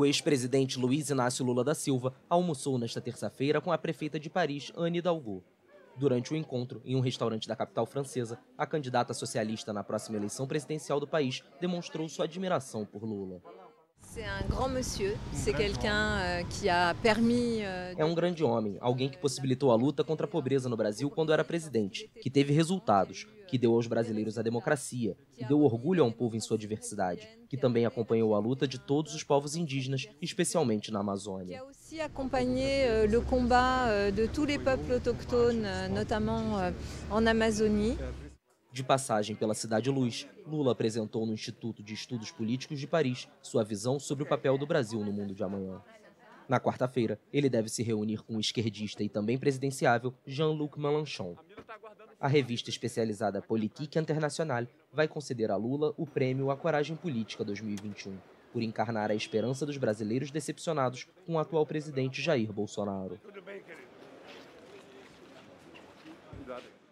O ex-presidente Luiz Inácio Lula da Silva almoçou nesta terça-feira com a prefeita de Paris, Anne Hidalgo. Durante o encontro, em um restaurante da capital francesa, a candidata socialista na próxima eleição presidencial do país demonstrou sua admiração por Lula. Euh, euh, é um grande homem, alguém que possibilitou a luta contra a pobreza no Brasil quando era presidente, que teve resultados, que deu aos brasileiros a democracia que deu orgulho a um povo em sua diversidade, que também acompanhou a luta de todos os povos indígenas, especialmente na Amazônia. aussi euh, le combat euh, de tous les peuples autochtones, euh, notamment en Amazonie. De passagem pela Cidade Luz, Lula apresentou no Instituto de Estudos Políticos de Paris sua visão sobre o papel do Brasil no mundo de amanhã. Na quarta-feira, ele deve se reunir com o esquerdista e também presidenciável Jean-Luc Mélenchon. A revista especializada Politique Internacional vai conceder a Lula o prêmio A Coragem Política 2021, por encarnar a esperança dos brasileiros decepcionados com o atual presidente Jair Bolsonaro. Tudo bem, querido. Obrigado.